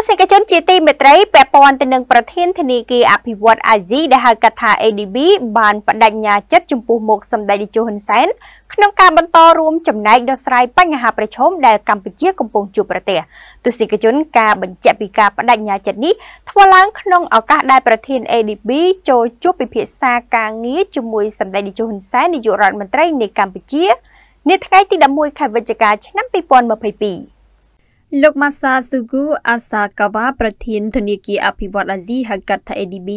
ទស្សនិកជនជាទីមេត្រីពាក់ព័ន្ធទៅនឹងប្រធានធនាគារអភិវឌ្ឍអាស៊ីដែលហៅកាត់ថា ADB បានបដិញ្ញាចិត្តចំពោះមុខសម្ដេចនាយកហ៊ុនសែនក្នុងការបន្តរួមចំណែកដោះស្រាយបញ្ហាប្រឈមដែលកម្ពុជាកំពុងជួបប្រទះទស្សនិកជនការបញ្ជាក់ពីការបដិញ្ញាចិត្តនេះធ្វើឡើងក្នុងឱកាសដែលប្រធាន ADB ចូលជួបពិភាក្សាការងារជាមួយសម្ដេចនាយកហ៊ុនសែននាយករដ្ឋមន្ត្រីនៃកម្ពុជានាថ្ងៃទី11ខែវិច្ឆិកាឆ្នាំ2022លោកម៉ាសាស៊ូគូអាសាកាវ៉ាប្រធានធនាគារអភិវឌ្ឍអាស៊ីហៅកាត់ថា ADB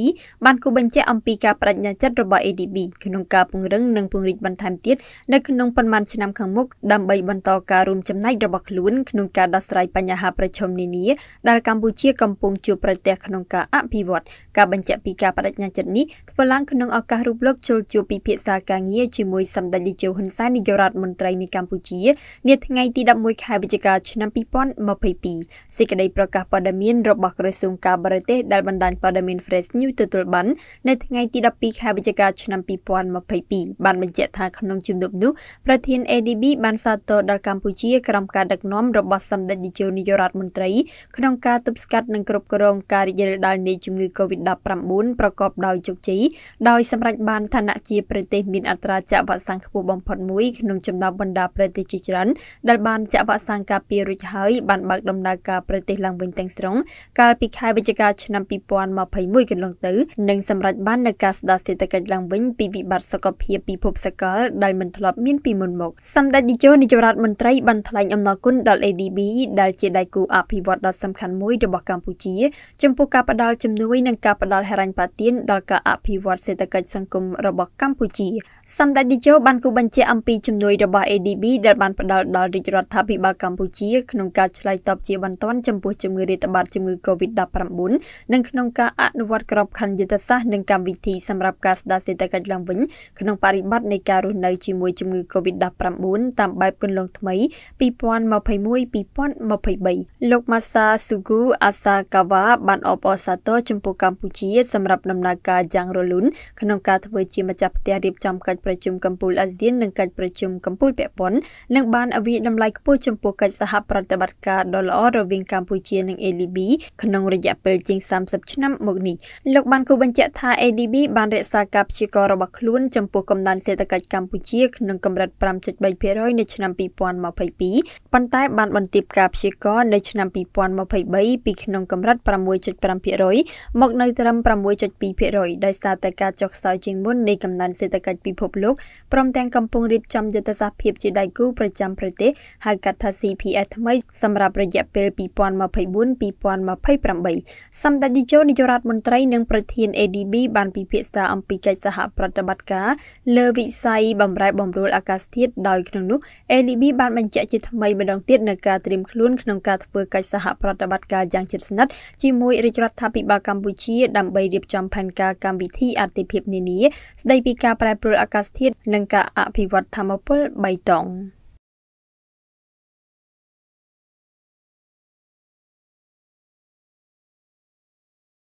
បានគូបញ្ជាក់អំពីការបដិញ្ញាចិត្តរបស់ ADB ក្នុងការពង្រឹងនិងពង្រីកបន្ថែមទៀតនៅក្នុងប៉ុន្មានឆ្នាំខាងមុខដើម្បីបន្តការរួមចំណែករបស់ខ្លួនក្នុងការដោះស្រាយបញ្ហាប្រឈមនានាដែលកម្ពុជាកំពុងជួបប្រទះក្នុងការអភិវឌ្ឍការបញ្ជាក់ពីការបដិញ្ញាចិត្តនេះធ្វើឡើងក្នុងឱកាសរូបលោកជុលជួបពិភាក្សាការងារជាមួយសម្ដេចនាយកហ៊ុនសែននាយករដ្ឋមន្ត្រីនៃកម្ពុជានាថ្ងៃទី11ខែវិច្ឆិកាឆ្នាំ2000 2022សេចក្តីប្រកាសព័ត៌មានរបស់ក្រសួងការបរទេសដែលបណ្ដាញព័ត៌មាន Fresh News ទទួលបាននៅថ្ងៃទី12ខែវិច្ឆិកាឆ្នាំ2022បានបញ្ជាក់ថាក្នុងជំនួបនោះប្រធាន ADB បានសាទរដល់កម្ពុជាក្រោមការដឹកនាំរបស់សម្ដេចនាយកនាយករដ្ឋមន្ត្រីក្នុងការទប់ស្កាត់និងគ្រប់គ្រងការរីករាលដាលនៃជំងឺ Covid-19 ប្រកបដោយជោគជ័យដោយសម្រេចបានឋានៈជាប្រទេសមានអត្រាចាក់វ៉ាក់សាំងខ្ពស់បំផុតមួយក្នុងចំណោមបណ្ដាប្រទេសជាច្រើនដែលបានចាក់វ៉ាក់សាំងការពាររួចហើយបានបើកដំណើរការប្រទេសឡើងវិញទាំងស្រុងកាលពីខែវិច្ឆិកាឆ្នាំ2021កន្លងទៅនិងសម្រេចបាននូវការស្ដារសេដ្ឋកិច្ចឡើងវិញពីវិបត្តិសុខភាពពិភពសកលដែលមិនធ្លាប់មានពីមុនមក សម្ដេចតេជោនាយករដ្ឋមន្ត្រីបានថ្លែងអំណរគុណដល់ ADB ដែលជាដៃគូអភិវឌ្ឍន៍ដ៏សំខាន់មួយរបស់កម្ពុជាចំពោះការផ្ដល់ជំនួយនិងការផ្ដល់ហិរញ្ញប្បទានដល់ការអភិវឌ្ឍសេដ្ឋកិច្ចសង្គមរបស់កម្ពុជាសម្ដេចតេជោបានគូបញ្ជាអំពីជំនួយរបស់ ADB ដែលបានផ្ដល់ដល់រាជរដ្ឋាភិបាលកម្ពុជាក្នុងការឆ្លើយតបជាបន្ទាន់ចំពោះជំងឺរាតត្បាតជំងឺ COVID-19 និងក្នុងការអនុវត្តក្របខ័ណ្ឌយុទ្ធសាស្ត្រនិងកម្មវិធីសម្រាប់ការស្ដារសេដ្ឋកិច្ចឡើងវិញក្នុងបរិបទនៃការរស់នៅជាមួយជំងឺ COVID-19 តាមបែបគន្លងថ្មី2021-2023លោក Masa Sugu Asakawa បានអបអរសាទរចំពោះកម្ពុជាសម្រាប់ដំណើរការយ៉ាងរលូនក្នុងការធ្វើជាម្ចាស់ផ្ទះរៀបចំកិកិច្ចប្រជុំកម្ពុជាអាស៊ាននិងកិច្ចប្រជុំកម្ពុជាពាក់ព័ន្ធនឹងបានវិយតម្លៃខ្ពស់ចំពោះកិច្ចសហប្រតិបត្តិការដ៏ល្អរវាងកម្ពុជានិង ADB ក្នុង រយៈពេលជាង30ឆ្នាំមកនេះលោកបានគូបញ្ជាក់ថា ADB បានរក្សាការព្យាកររបស់ខ្លួន ចំពោះកំណើនសេដ្ឋកិច្ចកម្ពុជាក្នុងកម្រិត5.3%នៅឆ្នាំ2022ប៉ុន្តែបានបន្ទាបការព្យាករនៅឆ្នាំ2023ពីក្នុងកម្រិត6.5%មកនៅត្រឹម6.2%ដោយសារតែការចុះខ្សោយជាងមុននៃកំណើនសេដ្ឋកិច្ចពិភពភពលោកព្រមទាំងកំពុងរៀបចំយុទ្ធសាស្ត្រភាពជាដៃគូប្រចាំប្រទេសហៅកាត់ថា CPS ថ្មីសម្រាប់រយៈពេល2024-2028សម្ដេចនាយកនាយករដ្ឋមន្ត្រី និងប្រធាន ADB បានពិភាក្សាអំពីកិច្ចសហប្រតិបត្តិការលើវិស័យបំរែបំរួលអាកាសធាតុដោយក្នុងនោះ ADB បានបញ្ជាក់ជាថ្មីម្ដងទៀតនៅការត្រៀមខ្លួនក្នុងការធ្វើកិច្ចសហប្រតិបត្តិការយ៉ាងជិតស្និទ្ធជាមួយរាជរដ្ឋាភិបាលកម្ពុជា ដើម្បីរៀបចំផែនការកម្មវិធីអតិភិបនានាស្ដីពីការប្រែប្រួលអាអាកាសធាតុនិងការអភិវឌ្ឍធម្មពល3តង់។